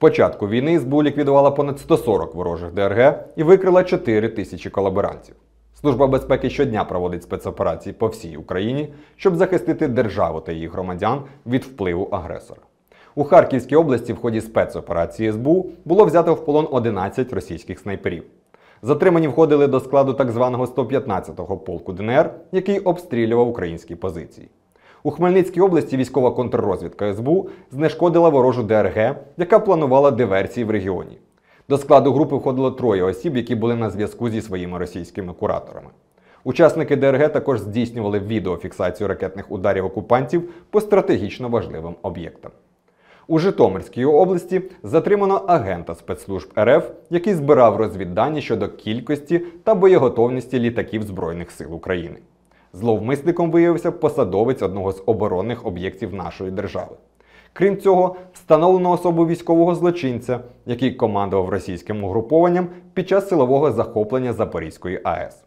початку війни СБУ ліквідувала понад 140 ворожих ДРГ і викрила 4 тисячі колаборантів. Служба безпеки щодня проводить спецоперації по всій Україні, щоб захистити державу та її громадян від впливу агресора. У Харківській області в ході спецоперації СБУ було взято в полон 11 російських снайперів. Затримані входили до складу так званого 115-го полку ДНР, який обстрілював українські позиції. У Хмельницькій області військова контррозвідка СБУ знешкодила ворожу ДРГ, яка планувала диверсії в регіоні. До складу групи входило троє осіб, які були на зв'язку зі своїми російськими кураторами. Учасники ДРГ також здійснювали відеофіксацію ракетних ударів окупантів по стратегічно важливим об'єктам. У Житомирській області затримано агента спецслужб РФ, який збирав розвіддані щодо кількості та боєготовності літаків Збройних сил України. Зловмисником виявився посадовець одного з оборонних об'єктів нашої держави. Крім цього, встановлено особу військового злочинця, який командував російським угрупованням під час силового захоплення Запорізької АЕС.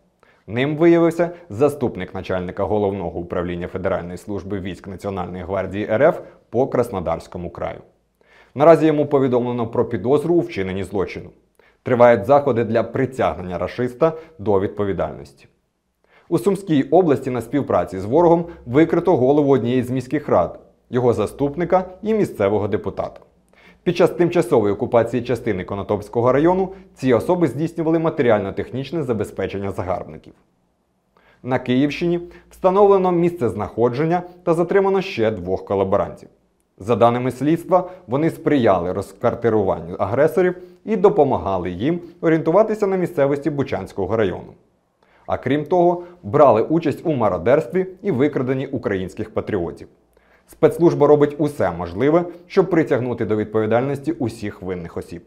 Ним виявився заступник начальника головного управління Федеральної служби військ Національної гвардії РФ по Краснодарському краю. Наразі йому повідомлено про підозру у вчиненні злочину. Тривають заходи для притягнення рашиста до відповідальності. У Сумській області на співпраці з ворогом викрито голову однієї з міських рад, його заступника і місцевого депутата. Під час тимчасової окупації частини Конотопського району ці особи здійснювали матеріально-технічне забезпечення загарбників. На Київщині встановлено місце знаходження та затримано ще двох колаборантів. За даними слідства, вони сприяли розкартируванню агресорів і допомагали їм орієнтуватися на місцевості Бучанського району а крім того, брали участь у мародерстві і викраденні українських патріотів. Спецслужба робить усе можливе, щоб притягнути до відповідальності усіх винних осіб.